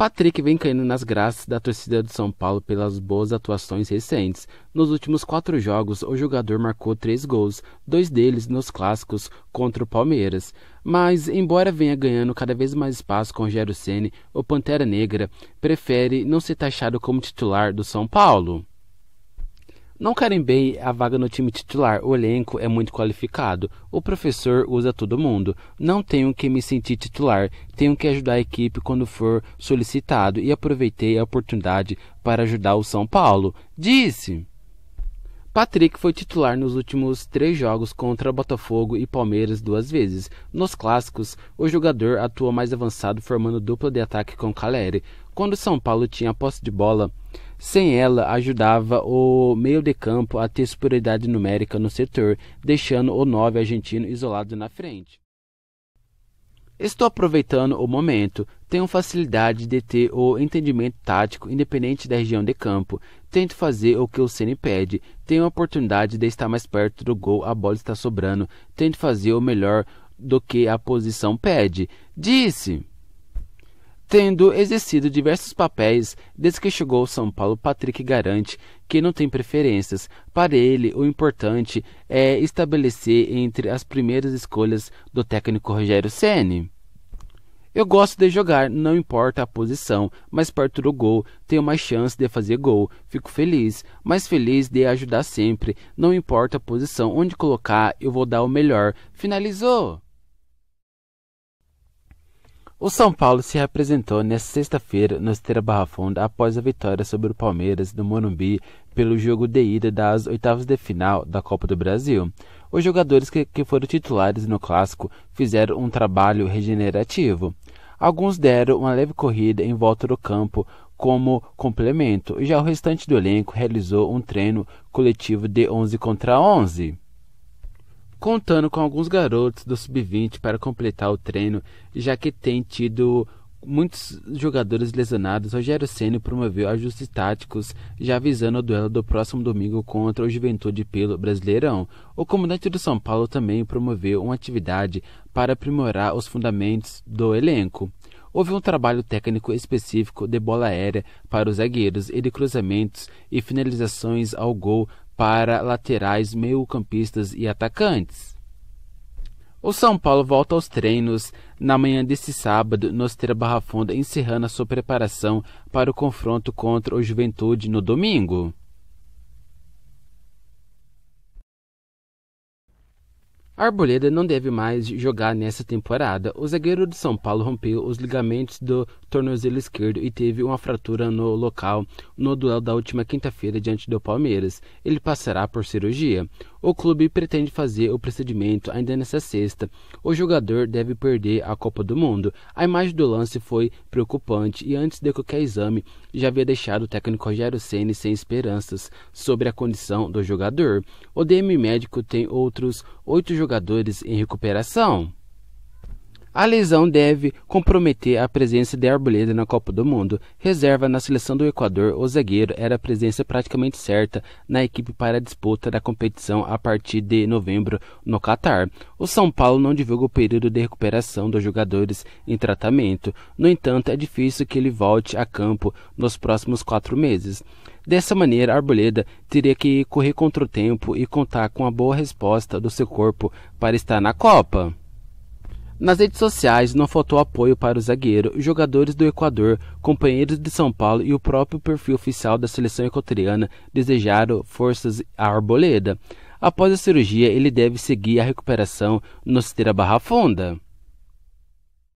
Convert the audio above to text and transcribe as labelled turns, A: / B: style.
A: Patrick vem caindo nas graças da torcida do São Paulo pelas boas atuações recentes. Nos últimos quatro jogos, o jogador marcou três gols, dois deles nos clássicos contra o Palmeiras. Mas, embora venha ganhando cada vez mais espaço com Rogério Ceni, o Pantera Negra prefere não ser taxado como titular do São Paulo. Não bem a vaga no time titular, o elenco é muito qualificado, o professor usa todo mundo. Não tenho que me sentir titular, tenho que ajudar a equipe quando for solicitado e aproveitei a oportunidade para ajudar o São Paulo, disse. Patrick foi titular nos últimos três jogos contra Botafogo e Palmeiras duas vezes. Nos clássicos, o jogador atua mais avançado formando dupla de ataque com Caleri. Quando São Paulo tinha posse de bola, sem ela ajudava o meio de campo a ter superioridade numérica no setor, deixando o 9 argentino isolado na frente. Estou aproveitando o momento. Tenho facilidade de ter o entendimento tático independente da região de campo. Tento fazer o que o Ceni pede. Tenho a oportunidade de estar mais perto do gol, a bola está sobrando. Tento fazer o melhor do que a posição pede. Disse. Tendo exercido diversos papéis desde que chegou ao São Paulo, Patrick garante que não tem preferências. Para ele, o importante é estabelecer entre as primeiras escolhas do técnico Rogério Ceni. Eu gosto de jogar, não importa a posição, mas perto do gol tenho mais chance de fazer gol. Fico feliz, mais feliz de ajudar sempre, não importa a posição, onde colocar, eu vou dar o melhor. Finalizou! O São Paulo se representou nesta sexta-feira no Esteira Barra Funda após a vitória sobre o Palmeiras no Morumbi pelo jogo de ida das oitavas de final da Copa do Brasil. Os jogadores que, que foram titulares no clássico fizeram um trabalho regenerativo. Alguns deram uma leve corrida em volta do campo como complemento, já o restante do elenco realizou um treino coletivo de 11 contra 11 contando com alguns garotos do sub-20 para completar o treino, já que tem tido muitos jogadores lesionados. Rogério Ceni promoveu ajustes táticos, já avisando o duelo do próximo domingo contra o Juventude pelo Brasileirão. O comandante do São Paulo também promoveu uma atividade para aprimorar os fundamentos do elenco houve um trabalho técnico específico de bola aérea para os zagueiros e de cruzamentos e finalizações ao gol para laterais, meio-campistas e atacantes. O São Paulo volta aos treinos na manhã deste sábado no Esteira Barra Funda, encerrando a sua preparação para o confronto contra o Juventude no domingo. Arboleda não deve mais jogar nessa temporada. O zagueiro de São Paulo rompeu os ligamentos do tornozelo esquerdo e teve uma fratura no local no duelo da última quinta-feira diante do Palmeiras. Ele passará por cirurgia. O clube pretende fazer o procedimento ainda nesta sexta. O jogador deve perder a Copa do Mundo. A imagem do lance foi preocupante e antes de qualquer exame já havia deixado o técnico Rogério Ceni sem esperanças sobre a condição do jogador. O DM médico tem outros oito jogadores em recuperação. A lesão deve comprometer a presença de Arboleda na Copa do Mundo. Reserva na seleção do Equador, o zagueiro era a presença praticamente certa na equipe para a disputa da competição a partir de novembro no Catar. O São Paulo não divulga o período de recuperação dos jogadores em tratamento. No entanto, é difícil que ele volte a campo nos próximos quatro meses. Dessa maneira, Arboleda teria que correr contra o tempo e contar com a boa resposta do seu corpo para estar na Copa. Nas redes sociais, não faltou apoio para o zagueiro, jogadores do Equador, companheiros de São Paulo e o próprio perfil oficial da seleção equatoriana desejaram forças à Arboleda. Após a cirurgia, ele deve seguir a recuperação no Citeira Barra Funda.